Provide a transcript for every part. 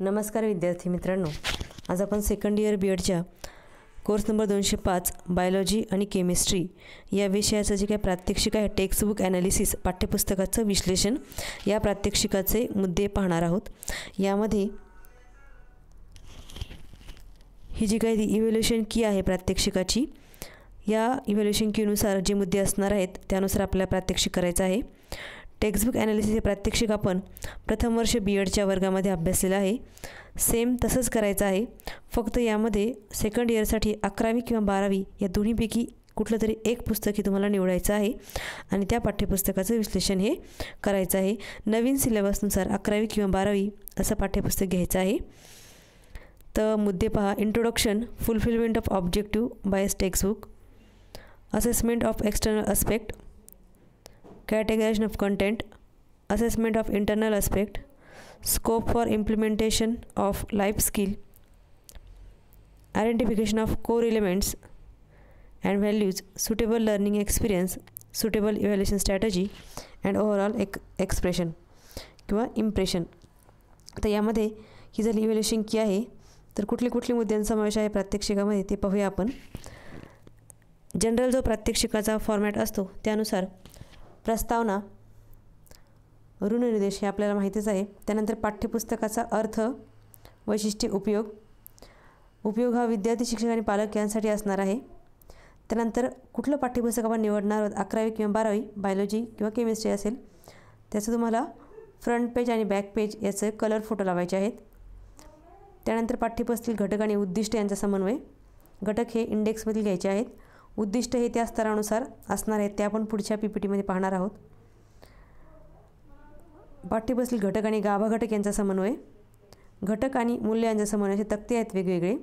नमस्कार विद्यार्थी मित्रांनो आज आपण सेकंड इयर बी एडच्या कोर्स नंबर दोनशे पाच बायोलॉजी आणि केमिस्ट्री या विषयाचं जे काही प्रात्यक्षिक आहे टेक्स्टबुक ॲनालिसिस पाठ्यपुस्तकाचं विश्लेषण या प्रात्यक्षिकाचे मुद्दे पाहणार आहोत यामध्ये ही जी काही इव्हॅल्युएशन की आहे प्रात्यक्षिकाची या इव्हॅल्युएशन कीनुसार जे मुद्दे असणार आहेत त्यानुसार आपल्याला प्रात्यक्षिक करायचं आहे टेक्स्टबुक ॲनालिसिस हे प्रात्यक्षिक आपण प्रथम वर्ष बी एडच्या e वर्गामध्ये अभ्यासलेलं आहे सेम तसंच करायचं आहे फक्त यामध्ये सेकंड इयरसाठी अकरावी किंवा बारावी या दोन्हीपैकी कुठलं तरी एक पुस्तक हे तुम्हाला निवडायचं आहे आणि त्या पाठ्यपुस्तकाचं विश्लेषण हे करायचं आहे नवीन सिलेबसनुसार अकरावी किंवा बारावी असं पाठ्यपुस्तक घ्यायचं आहे तर मुद्दे पहा introduction fulfilment of objective by textbook assessment of external aspect categorisation of content assessment of internal aspect scope for implementation of life skill identification of core elements and values suitable learning experience suitable evaluation strategy and overall एक expression किंवा impression तर यामध्ये ही जर evaluation की आहे तर कुठले मुद्द्यांचा समावेश आहे प्रात्यक्षिकामध्ये ते पाहूया आपण जनरल जो प्रात्यक्षिकाचा फॉर्मॅट असतो त्यानुसार प्रस्तावना ऋणनिर्देश हे आपल्याला माहितीच आहे त्यानंतर पाठ्यपुस्तकाचा अर्थ वैशिष्ट्य उपयोग उपयोग हा विद्यार्थी शिक्षक आणि पालक यांसाठी असणार आहे त्यानंतर कुठलं पाठ्यपुस्तक आपण निवडणार आहोत अकरावी किंवा बारावी बायोलॉजी किंवा केमिस्ट्री असेल त्याचं तुम्हाला फ्रंट पेज आणि बॅक पेज याचे कलर फोटो लावायचे आहेत त्यानंतर पाठ्यपुस्तक घटक आणि उद्दिष्ट यांचा समन्वय घटक हे इंडेक्समधील घ्यायचे आहेत उद्दिष्ट हे त्या स्तरानुसार असणार आहेत ते आपण पुढच्या पी पी टीमध्ये पाहणार आहोत पाठ्यपुस्तक घटक आणि गाभा घटक यांचा समन्वय घटक आणि मूल्य यांचा समन्वय असे तक्ते आहेत वेगवेगळे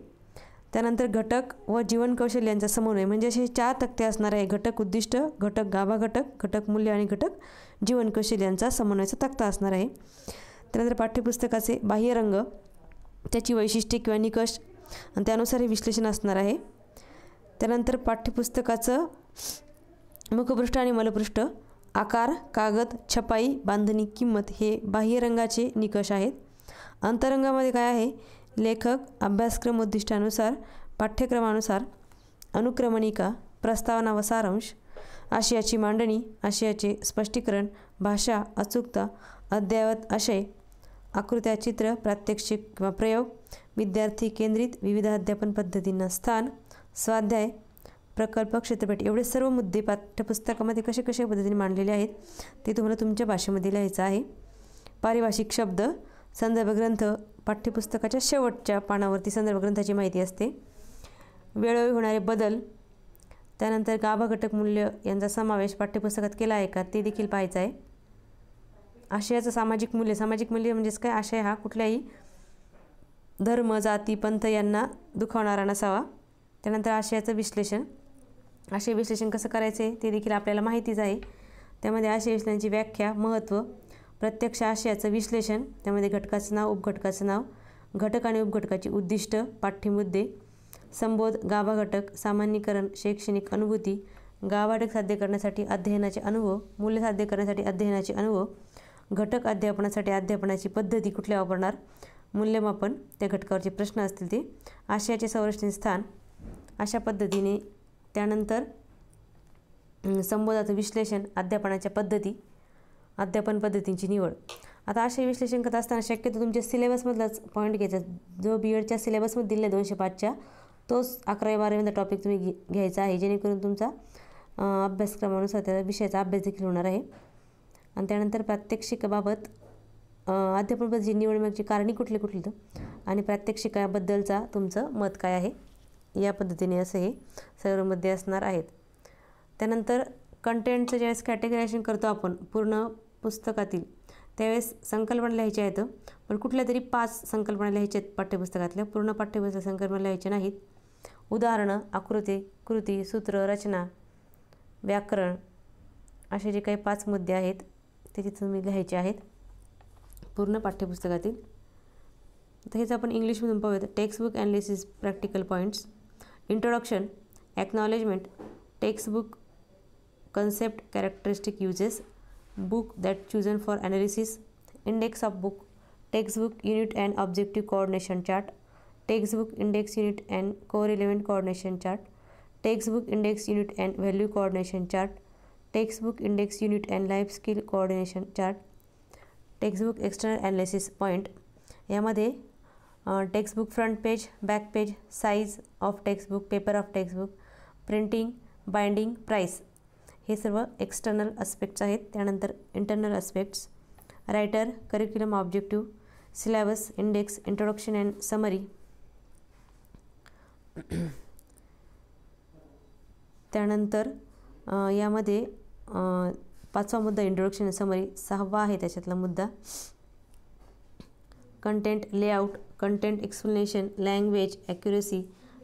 त्यानंतर घटक व जीवन कौशल्य यांचा समन्वय म्हणजे असे चार तक्ते असणार आहे घटक उद्दिष्ट घटक गाभा घटक घटक मूल्य आणि घटक जीवन कौशल्य यांचा समन्वयाचा तक्ता असणार आहे त्यानंतर पाठ्यपुस्तकाचे बाह्य रंग त्याची वैशिष्ट्ये किंवा निकष आणि त्यानुसार हे विश्लेषण असणार आहे त्यानंतर पाठ्यपुस्तकाचं मुखपृष्ठ आणि मलपृष्ठ आकार कागद छपाई बांधणी किंमत हे बाह्यरंगाचे निकष आहेत अंतरंगामध्ये काय आहे लेखक अभ्यासक्रम उद्दिष्टानुसार पाठ्यक्रमानुसार अनुक्रमणिका प्रस्तावना व सारांश आशयाची मांडणी आशयाचे स्पष्टीकरण भाषा अचूकता अद्ययावत आशय आकृत्या चित्र प्रात्यक्षिक किंवा प्रयोग विद्यार्थी केंद्रित विविध अध्यापन पद्धतींना स्थान स्वाध्याय प्रकल्प क्षेत्रपेठ एवढे सर्व मुद्दे पाठ्यपुस्तकामध्ये कसे कशा पद्धतीने मांडलेले आहेत ते तुम्हाला तुमच्या भाषेमध्ये लिहायचं आहे पारिभाषिक शब्द संदर्भ ग्रंथ पाठ्यपुस्तकाच्या शेवटच्या पानावरती संदर्भ ग्रंथाची माहिती असते वेळोवेळी होणारे बदल त्यानंतर गाभा घटक मूल्य यांचा समावेश पाठ्यपुस्तकात केला आहे का ते देखील पाहायचं आहे आशयाचं सामाजिक मूल्य सामाजिक मूल्य म्हणजेच काय आशय हा कुठल्याही धर्म जाती पंथ यांना दुखावणारा नसावा त्यानंतर आशयाचं विश्लेषण आशय विश्लेषण कसं करायचं ते देखील आपल्याला माहितीच आहे त्यामध्ये आशय विश्लेषणाची व्याख्या महत्त्व प्रत्यक्ष आशयाचं विश्लेषण त्यामध्ये घटकाचं नाव उपघटकाचं नाव घटक आणि उपघटकाची उद्दिष्ट पाठ्यमुद्दे संबोध गाभा घटक सामान्यीकरण शैक्षणिक अनुभूती गावाटक साध्य करण्यासाठी अध्ययनाचे अनुभव मूल्य साध्य करण्यासाठी अध्ययनाचे अनुभव घटक अध्यापनासाठी अध्यापनाची पद्धती कुठल्या वापरणार मूल्यमापन त्या घटकावरचे प्रश्न असतील ते आशयाचे संरक्षण स्थान अशा पद्धतीने त्यानंतर संबोधाचं विश्लेषण अध्यापनाच्या पद्धती अध्यापन पद्धतींची निवड आता असे विश्लेषण करत असताना शक्यतो तुमच्या सिलेबसमधलाच पॉईंट घ्यायचा जो बी एडच्या सिलेबसमध्ये दिलेला दोनशे पाचच्या तोच अकरावी बारावीचा टॉपिक तुम्ही घ्यायचा आहे जेणेकरून तुमचा अभ्यासक्रमानुसार त्या विषयाचा अभ्यास देखील होणार आहे आणि त्यानंतर प्रात्यक्षिकाबाबत पद्धती निवडण्याची कारणे कुठली कुठली तर आणि प्रात्यक्षिकाबद्दलचा तुमचं मत काय आहे या पद्धतीने असं हे सर्वमध्ये असणार आहेत त्यानंतर कंटेंटचं ज्यावेळेस कॅटेगरायझेशन करतो आपण पूर्ण पुस्तकातील त्यावेळेस संकल्पना लिहायच्या आहेत पण कुठल्या तरी पाच संकल्पना लिहायच्या आहेत पाठ्यपुस्तकातल्या पूर्ण पाठ्यपुस्तक संकल्पना लिहायचे नाहीत उदाहरणं आकृती कृती सूत्र रचना व्याकरण असे जे काही पाच मुद्दे आहेत ते तिथून मी लिहायचे आहेत पूर्ण पाठ्यपुस्तकातील तर हेच आपण इंग्लिशमधून पाहूयात textbook analysis practical points Introduction, Acknowledgement, Textbook, Concept, Characteristic Uses, Book that chosen for analysis, Index of book, Textbook Unit and Objective Coordination Chart, Textbook Index Unit and Correlation Coordination Chart, Textbook Index Unit and Value Coordination Chart, Textbook Index Unit and Life Skill Coordination Chart, Textbook External Analysis Point, यामध्ये textbook front page back page size of textbook paper of textbook printing binding price हे सर्व external aspects आहेत त्यानंतर internal aspects writer curriculum objective syllabus index introduction and summary त्यानंतर यामध्ये पाचवा मुद्दा introduction summary सहावा आहे त्याच्यातला मुद्दा content layout content explanation language accuracy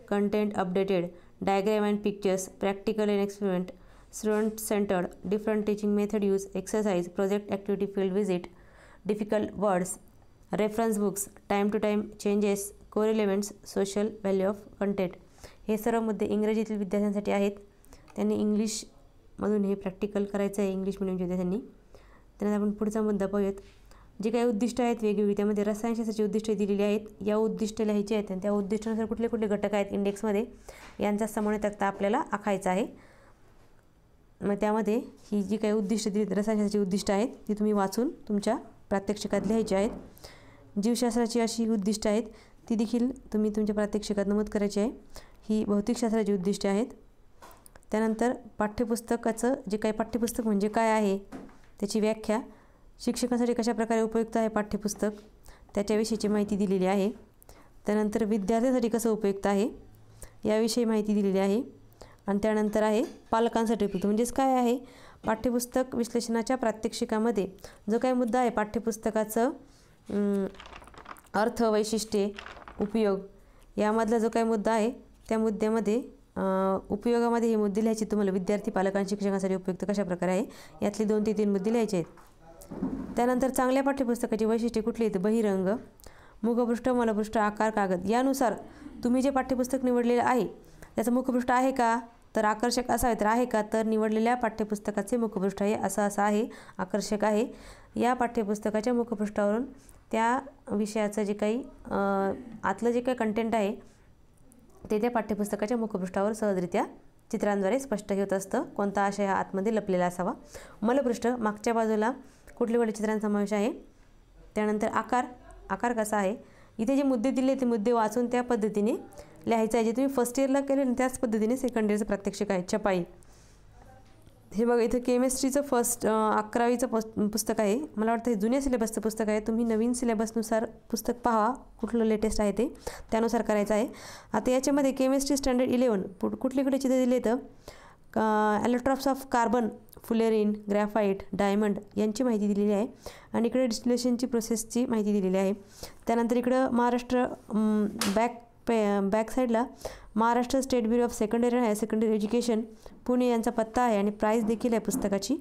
content updated diagram and pictures practical and experiment student centred different teaching method use exercise project activity field visit difficult words reference books time to time changes correlations social value of content हे सर्व मुद्दे इंग्रजीतील विद्यार्थ्यांसाठी आहेत त्यांनी इंग्लिशमधून हे practical करायचं आहे इंग्लिश मिडियमच्या विद्यार्थ्यांनी त्यानंतर आपण पुढचा मुद्दा पाहूयात जे काही उद्दिष्ट आहेत वेगवेगळी त्यामध्ये रसायनशास्त्राची उद्दिष्टे दिलेली आहेत या उद्दिष्ट लिहायची आहेत आणि त्या उद्दिष्टानुसार कुठले कुठले घटक आहेत इंडेक्समध्ये यांचा समन्वय तक्ता आपल्याला आखायचा आहे मग त्यामध्ये ही जी काही उद्दिष्ट दिली रसायनशास्त्राची उद्दिष्ट आहेत ती तुम्ही वाचून तुमच्या प्रात्यक्षिकात लिहायची आहेत जीवशास्त्राची अशी उद्दिष्ट आहेत ती देखील तुम्ही तुमच्या प्रात्यक्षिकात नमूद करायची आहे ही भौतिकशास्त्राची उद्दिष्टे आहेत त्यानंतर पाठ्यपुस्तकाचं जे काही पाठ्यपुस्तक म्हणजे काय आहे त्याची व्याख्या शिक्षकांसाठी कशाप्रकारे उपयुक्त आहे पाठ्यपुस्तक त्याच्याविषयीची माहिती दिलेली आहे त्यानंतर विद्यार्थ्यांसाठी कसं उपयुक्त आहे याविषयी माहिती दिलेली आहे आणि त्यानंतर आहे पालकांसाठी उपयुक्त म्हणजेच काय आहे पाठ्यपुस्तक विश्लेषणाच्या प्रात्यक्षिकामध्ये जो काही मुद्दा आहे पाठ्यपुस्तकाचं अर्थ वैशिष्ट्ये उपयोग यामधला जो काही मुद्दा आहे त्या मुद्द्यामध्ये उपयोगामध्ये हे मुद्दे लिहायचे तुम्हाला विद्यार्थी पालकांनी शिक्षकांसाठी उपयुक्त कशाप्रकारे आहे यातले दोन ते तीन मुद्दे लिहायचे आहेत त्यानंतर चांगल्या पाठ्यपुस्तकाची वैशिष्ट्ये कुठली आहेत बहिरंग मुखपृष्ठ मलपृष्ठ आकार कागद यानुसार तुम्ही जे पाठ्यपुस्तक निवडलेलं आहे त्याचं मुखपृष्ठ आहे का तर आकर्षक असावे तर आहे का तर निवडलेल्या पाठ्यपुस्तकाचे मुखपृष्ठ हे असं असं आहे आकर्षक आहे या पाठ्यपुस्तकाच्या मुखपृष्ठावरून त्या विषयाचं जे काही आतलं जे काही कंटेंट आहे ते त्या पाठ्यपुस्तकाच्या मुखपृष्ठावर सहजरित्या चित्रांद्वारे स्पष्ट होत असतं कोणता आशय हा आतमध्ये लपलेला असावा मलपृष्ठ मागच्या बाजूला कुठले कुठले चित्रांचा समावेश आहे त्यानंतर आकार आकार कसा आहे इथे जे मुद्दे दिले ते मुद्दे वाचून त्या पद्धतीने लिहायचं आहे जे तुम्ही फर्स्ट इयरला केले त्याच पद्धतीने सेकंड इयरचं प्रात्यक्षिक आहे छपाई हे बघा इथं केमिस्ट्रीचं फर्स्ट अकरावीचं पुस्तक आहे मला वाटतं हे जुन्या सिलेबसचं पुस्तक आहे तुम्ही नवीन सिलेबसनुसार पुस्तक पाहा कुठलं लेटेस्ट आहे ते त्यानुसार करायचं आहे आता याच्यामध्ये केमिस्ट्री स्टँडर्ड इलेवन कुठले कुठे चित्र दिले तर का allotropes of carbon fullerene graphite diamond यांची माहिती दिलेली आहे आणि इकडे डिस्टिलेशनची प्रोसेसची माहिती दिलेली आहे त्यानंतर इकडं महाराष्ट्र बॅक पे बॅकसाईडला Maharashtra state bureau of secondary higher secondary education Pune यांचा पत्ता आहे आणि प्राईस देखील आहे पुस्तकाची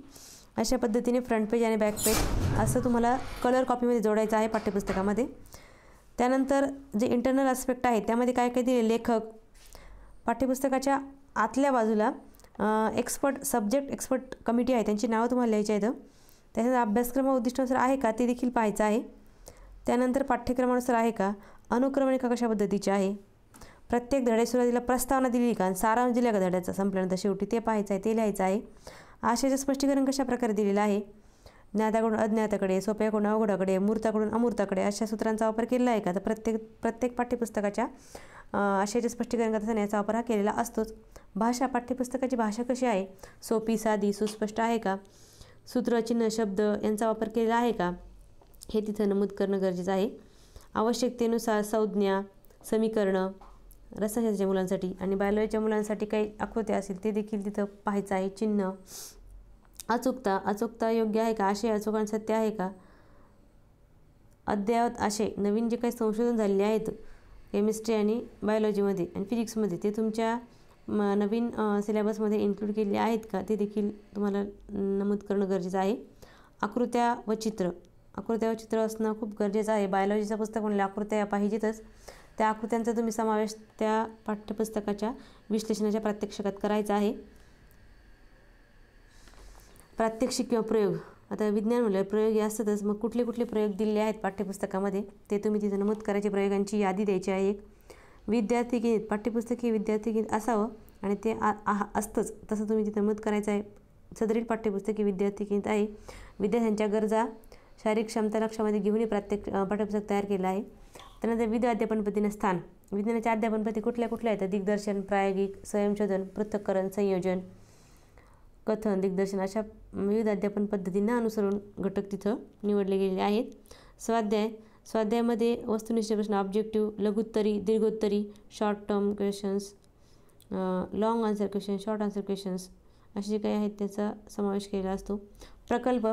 अशा पद्धतीने फ्रंट पेज आणि बॅक पेज असं तुम्हाला कलर कॉपीमध्ये जोडायचं आहे पाठ्यपुस्तकामध्ये त्यानंतर जे इंटरनल आस्पेक्ट आहे त्यामध्ये काय काय दिले लेखक पाठ्यपुस्तकाच्या आतल्या बाजूला एक्सपर्ट सब्जेक्ट एक्सपर्ट कमिटी आहे त्यांची नावं तुम्हाला लिहायची आहेत त्याच्यानंतर अभ्यासक्रम उद्दिष्टानुसार आहे का ते देखील पाहायचं आहे त्यानंतर पाठ्यक्रमानुसार आहे का अनुक्रमणिका कशा पद्धतीची आहे प्रत्येक धड्या सुरुवातीला प्रस्तावना दिली का सारांश दिल्या का धड्याचा संपल्यानंतर शेवटी ते पाहायचं आहे ते लिहायचं आहे आशयाचं स्पष्टीकरण कशा प्रकारे दिलेलं आहे ज्ञाताकडून अज्ञाताकडे सोप्याकडून अवघडाकडे मूर्ताकडून अमूर्ताकडे अशा सूत्रांचा वापर केलेला आहे का तर प्रत्येक प्रत्येक पाठ्यपुस्तकाच्या आशयाचे स्पष्टीकरण करत याचा वापर हा केलेला असतोच भाषा पाठ्यपुस्तकाची भाषा कशी आहे सोपी साधी सुस्पष्ट आहे का सूत्रचिन्ह शब्द यांचा वापर केलेला आहे का हे तिथं नमूद करणं गरजेचं आहे आवश्यकतेनुसार संज्ञा समीकरणं रसायनाच्या मुलांसाठी आणि बायोलॉजीच्या मुलांसाठी काही आकृत्या असतील ते देखील तिथं पाहायचं आहे चिन्ह अचूकता अचूकता योग्य आहे का आशय अचूक सत्य आहे का अद्ययावत आशय नवीन जे काही संशोधन झालेले आहेत केमिस्ट्री आणि बायोलॉजीमध्ये आणि फिजिक्समध्ये ते तुमच्या म नवीन सिलेबसमध्ये इन्क्लूड केले आहेत का ते देखील तुम्हाला नमूद करणं गरजेचं आहे आकृत्या व चित्र आकृत्या व चित्र असणं खूप गरजेचं आहे बायोलॉजीचं पुस्तक म्हणलं आकृत्या पाहिजेतच त्या आकृत्यांचा तुम्ही समावेश त्या पाठ्यपुस्तकाच्या विश्लेषणाच्या प्रात्यक्षिकात करायचा आहे प्रात्यक्षिक किंवा प्रयोग आता विज्ञान म्हणलं प्रयोग असतातच मग कुठले कुठले प्रयोग दिलेले आहेत पाठ्यपुस्तकामध्ये ते तुम्ही तिथं नमूद करायचे प्रयोगांची यादी द्यायची आहे एक विद्यार्थी गीत पाठ्यपुस्तक हे विद्यार्थी गीत असावं आणि ते आ असतंच तसं तुम्ही तिथं नमूद करायचं आहे सदरील पाठ्यपुस्तके विद्यार्थी गीत आहे विद्यार्थ्यांच्या गरजा शारीरिक क्षमता लक्षामध्ये घेऊनही प्रत्येक पाठ्यपुस्तक तयार केलं आहे त्यानंतर विध अध्यापन स्थान विज्ञानाच्या अध्यापनपती कुठल्या कुठल्या आहेत दिग्दर्शन प्रायोगिक स्वयंशोधन पृथक्करण संयोजन कथन दिग्दर्शन अशा विविध अध्यापन पद्धतींना अनुसरून घटक तिथं निवडले गेलेले आहेत स्वाध्याय स्वाध्यायामध्ये वस्तुनिष्ठ प्रश्न ऑब्जेक्टिव्ह लघुत्तरी दीर्घोत्तरी short term questions long answer question short answer questions असे जे काही आहेत त्याचा समावेश केलेला असतो प्रकल्प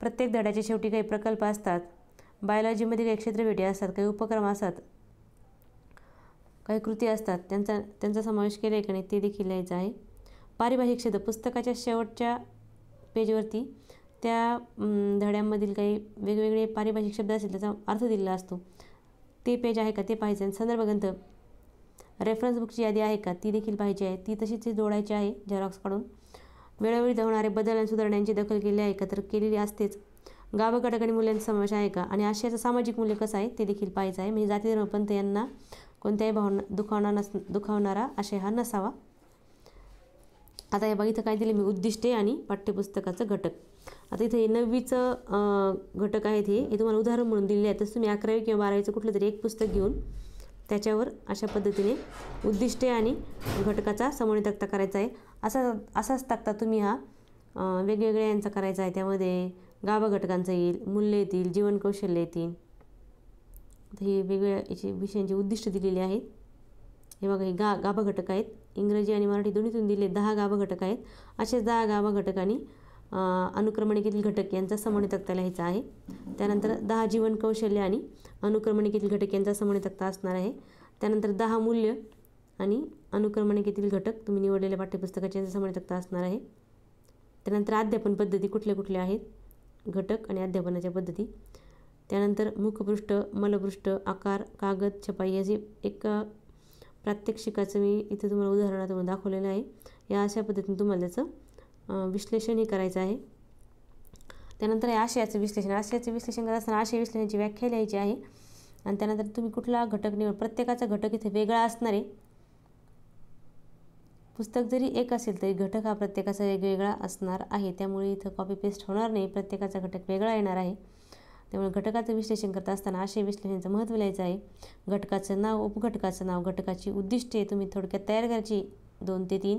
प्रत्येक धड्याच्या शेवटी काही प्रकल्प असतात बायोलॉजीमध्ये काही क्षेत्रभेटी असतात काही उपक्रम असतात काही कृती असतात त्यांचा त्यांचा समावेश केला आहे की नाही ते देखील लिहायचं आहे पारिभाषिक क्षेत्र पुस्तकाच्या शेवटच्या पेजवरती त्या धड्यांमधील काही वेगवेगळे पारिभाषिक शब्द असेल त्याचा अर्थ दिलेला असतो ते पेज आहे का ते पाहिजे आणि संदर्भ ग्रंथ रेफरन्स बुकची यादी आहे का ती देखील पाहिजे आहे ती तशीच जोडायची आहे झेरॉक्स काढून वेळोवेळी होणारे बदल आणि सुधारण्यांची दखल केली आहे का तर केलेली असतेच आणि मुलांचा समावेश आहे का आणि आशयाचं सामाजिक मूल्य कसं आहे ते देखील पाहायचं आहे म्हणजे जाती धर्मपंथ यांना कोणत्याही भावना दुखावणार नस दुखावणारा असे हा नसावा आता हे बघितलं इथं काय दिलं मी उद्दिष्टे आणि पाठ्यपुस्तकाचं घटक आता इथं हे नववीचं घटक आहेत हे हे तुम्हाला उदाहरण म्हणून दिलेले आहे तसं तुम्ही अकरावी किंवा बारावीचं कुठलं तरी एक पुस्तक घेऊन त्याच्यावर अशा पद्धतीने उद्दिष्टे आणि घटकाचा समोर तक्ता करायचा आहे असा असाच तक्ता तुम्ही हा वेगवेगळ्या यांचा करायचा आहे त्यामध्ये गाभा घटकांचा येईल मूल्य येतील जीवन कौशल्य येतील हे वेगवेगळ्या याचे विषयांची उद्दिष्ट दिलेली आहेत हे बघा हे गा गाभा घटक आहेत इंग्रजी आणि मराठी दोन्हीतून दिले दहा गाव घटक आहेत असे दहा गाव घटकांनी अनुक्रमणिकेतील घटक यांचा समन्वय तक्ता लिहायचा आहे त्यानंतर दहा जीवन कौशल्य आणि अनुक्रमणिकेतील घटक यांचा समन्वय तक्ता असणार आहे त्यानंतर दहा मूल्य आणि अनुक्रमणिकेतील घटक तुम्ही निवडलेल्या पाठ्यपुस्तकाचे यांचा समन्वय तक्ता असणार आहे त्यानंतर अध्यापन पद्धती कुठल्या कुठल्या आहेत घटक आणि अध्यापनाच्या पद्धती त्यानंतर मुखपृष्ठ मलपृष्ठ आकार कागद छपाई असे एक प्रात्यक्षिकाचं मी इथं तुम्हाला उदाहरणात दाखवलेलं आहे या अशा पद्धतीने तुम्हाला त्याचं विश्लेषणही करायचं आहे त्यानंतर या आशयाचं विश्लेषण आशयाचं विश्लेषण करत असताना आशय विश्लेषणाची व्याख्या लिहायची आहे आणि त्यानंतर तुम्ही कुठला घटक निवड प्रत्येकाचा घटक इथे वेगळा असणार आहे पुस्तक जरी एक असेल तरी घटक हा प्रत्येकाचा वेगवेगळा असणार आहे त्यामुळे इथं कॉपी पेस्ट होणार नाही प्रत्येकाचा घटक वेगळा येणार आहे त्यामुळे घटकाचं विश्लेषण करत असताना आशय विश्लेषणाचं महत्त्व लिहायचं आहे घटकाचं नाव उपघटकाचं नाव घटकाची उद्दिष्टे तुम्ही थोडक्यात तयार करायची दोन ते तीन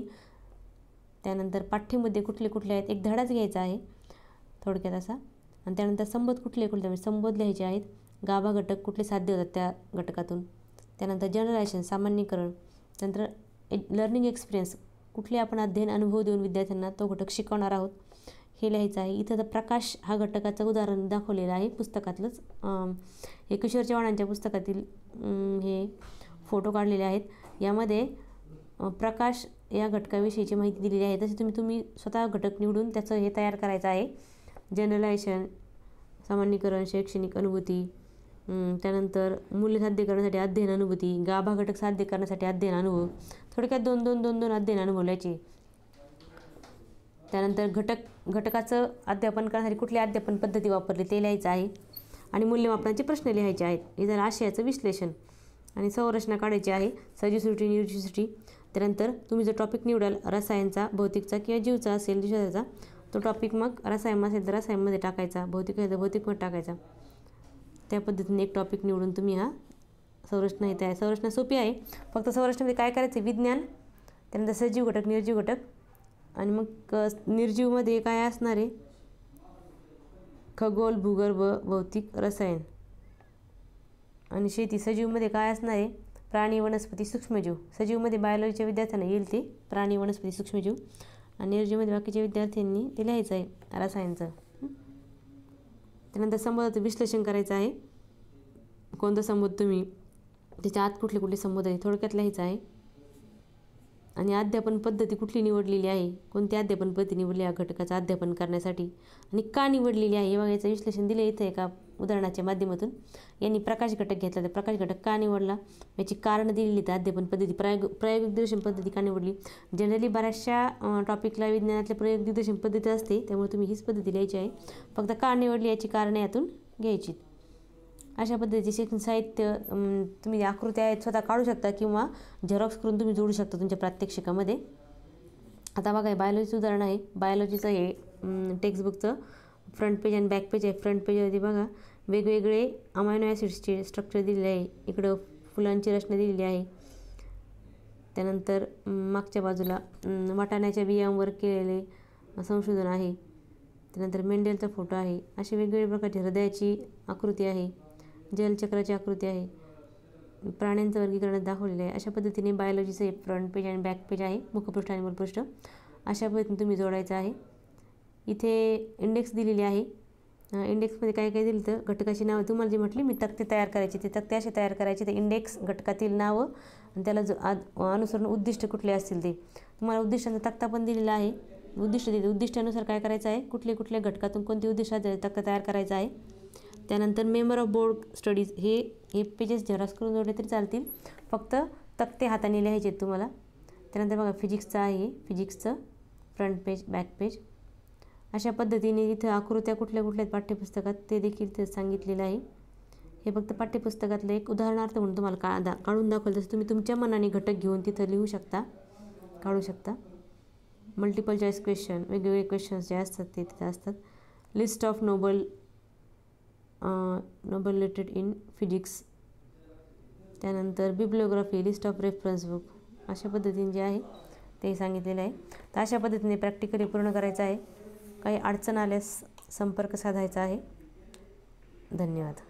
त्यानंतर पाठ्यमध्ये कुठले कुठले आहेत एक धडाच घ्यायचा आहे थोडक्यात असा आणि त्यानंतर संबोध कुठले कुठले म्हणजे संबोध लिहायचे आहेत गाभा घटक कुठले साध्य होतात त्या घटकातून त्यानंतर जनरलायझेशन सामान्यीकरण त्यानंतर लर्निंग एक्सपिरियन्स कुठले आपण अध्ययन अनुभव देऊन विद्यार्थ्यांना तो घटक शिकवणार आहोत हे लिहायचं आहे इथं तर प्रकाश हा घटकाचं उदाहरण दाखवलेलं आहे पुस्तकातलंच हे किशोर चव्हाणांच्या पुस्तकातील हे फोटो काढलेले आहेत यामध्ये प्रकाश या घटकाविषयीची माहिती दिलेली आहे तसे तुम्ही तुम्ही स्वतः घटक निवडून त्याचं हे तयार करायचं आहे जनरलायझेशन सामान्यीकरण शैक्षणिक अनुभूती त्यानंतर मूल्य साध्य करण्यासाठी अध्ययन अनुभूती गाभा घटक साध्य करण्यासाठी अध्ययन अनुभव थोडक्यात दोन दोन दोन दोन अध्ययन अनुभवल्याचे त्यानंतर घटक घटकाचं अध्यापन करण्यासाठी कुठली अध्यापन पद्धती वापरली ते लिहायचं आहे आणि मूल्यमापनाचे प्रश्न लिहायचे आहेत निदान आशयाचं विश्लेषण आणि संरचना काढायची आहे सजीसुटी निर्जीसुटी त्यानंतर तुम्ही जो टॉपिक निवडाल रसायनचा भौतिकचा किंवा जीवचा असेल विषयाचा तो टॉपिक मग रसायन असेल तर रसायनमध्ये टाकायचा भौतिक असेल तर भौतिकमध्ये टाकायचा त्या पद्धतीने एक टॉपिक निवडून तुम्ही हा संरचना इथे आहे संरचना सोपी आहे फक्त संरचनेमध्ये काय करायचं विज्ञान त्यानंतर सजीव घटक निर्जीव घटक आणि मग क निर्जीवमध्ये काय असणार आहे खगोल भूगर्भ भौतिक रसायन आणि शेती सजीवमध्ये काय असणार आहे प्राणी वनस्पती सूक्ष्मजीव सजीवमध्ये बायोलॉजीच्या विद्यार्थ्यांना येईल ते प्राणी वनस्पती सूक्ष्मजीव आणि निर्जीवमध्ये बाकीच्या विद्यार्थ्यांनी ते लिहायचं आहे रसायनचं त्यानंतर संबोधाचं विश्लेषण करायचं आहे कोणतं संबोध तुम्ही त्याच्या आत कुठले कुठले संबोध आहे थोडक्यात लिहायचं आहे आणि अध्यापन पद्धती कुठली निवडलेली आहे कोणती अध्यापन पद्धती निवडली या घटकाचं अध्यापन करण्यासाठी आणि का निवडलेली आहे हे याचं विश्लेषण दिलं इथं एका उदाहरणाच्या माध्यमातून यांनी प्रकाश घटक घेतला तर प्रकाश घटक का निवडला याची कारणं दिलेली तर अध्यापन पद्धती प्रयोग प्रायोगिक दिग्दर्शन पद्धती का निवडली जनरली बऱ्याचशा टॉपिकला विज्ञानातल्या प्रयोग दिग्दर्शन पद्धती असते त्यामुळे तुम्ही हीच पद्धती लिहायची आहे फक्त का निवडली याची कारणं यातून घ्यायची अशा पद्धतीचे शिक्षण साहित्य तुम्ही आकृत्या स्वतः काढू शकता किंवा झेरॉक्स करून तुम्ही जोडू शकता तुमच्या प्रात्यक्षिकामध्ये आता बघा हे बायोलॉजीचं उदाहरण आहे बायोलॉजीचं हे टेक्स्टबुकचं फ्रंट पेज आणि बॅक पेज आहे फ्रंट पेजवरती बघा वेगवेगळे अमायनो ॲसिड्सचे स्ट्रक्चर दिलेले आहे इकडं फुलांची रचना दिलेली आहे त्यानंतर मागच्या बाजूला वाटाण्याच्या बियांवर केलेले संशोधन आहे त्यानंतर मेंडेलचा फोटो आहे असे वेगवेगळे प्रकारची हृदयाची आकृती आहे जलचक्राची आकृती आहे प्राण्यांचं वर्गीकरण दाखवलेलं आहे अशा पद्धतीने बायोलॉजीचं फ्रंट पेज आणि बॅक पेज आहे मुखपृष्ठ आणि मूलपृष्ठ अशा पद्धतीने तुम्ही जोडायचं आहे इथे इंडेक्स दिलेली आहे इंडेक्समध्ये काय काय दिलं तर घटकाची नावं तुम्हाला जी म्हटली मी तक्ते तयार करायचे ते तक्ते असे तयार करायचे ते इंडेक्स घटकातील नावं आणि त्याला जो अनुसरून उद्दिष्ट कुठले असतील ते तुम्हाला उद्दिष्टांचा तक्ता पण दिलेला आहे उद्दिष्ट दिले उद्दिष्टानुसार काय करायचं आहे कुठले कुठल्या घटकातून कोणते उद्दिष्ट तक्ता तयार करायचा आहे त्यानंतर मेंबर ऑफ बोर्ड स्टडीज हे हे पेजेस झेरॉक्स करून जोडले तरी चालतील फक्त तक्ते हाताने लिहायचे आहेत तुम्हाला त्यानंतर बघा फिजिक्सचं आहे फिजिक्सचं फ्रंट पेज बॅक पेज अशा पद्धतीने इथं आकृत्या कुठल्या कुठल्या आहेत पाठ्यपुस्तकात ते देखील ते सांगितलेलं आहे हे फक्त पाठ्यपुस्तकातलं एक उदाहरणार्थ म्हणून तुम्हाला का दा काढून दाखवलं तसं तुम्ही तुमच्या मनाने घटक घेऊन तिथं लिहू शकता काढू शकता मल्टिपल चॉईस क्वेश्चन वेगवेगळे क्वेश्चन्स जे असतात ते तिथं असतात list of Nobel Nobel related in physics त्यानंतर bibliography list of reference book अशा पद्धतीने जे आहे ते सांगितलेलं आहे तर अशा पद्धतीने प्रॅक्टिकली पूर्ण करायचं आहे काही अडचण आल्यास संपर्क साधायचा आहे धन्यवाद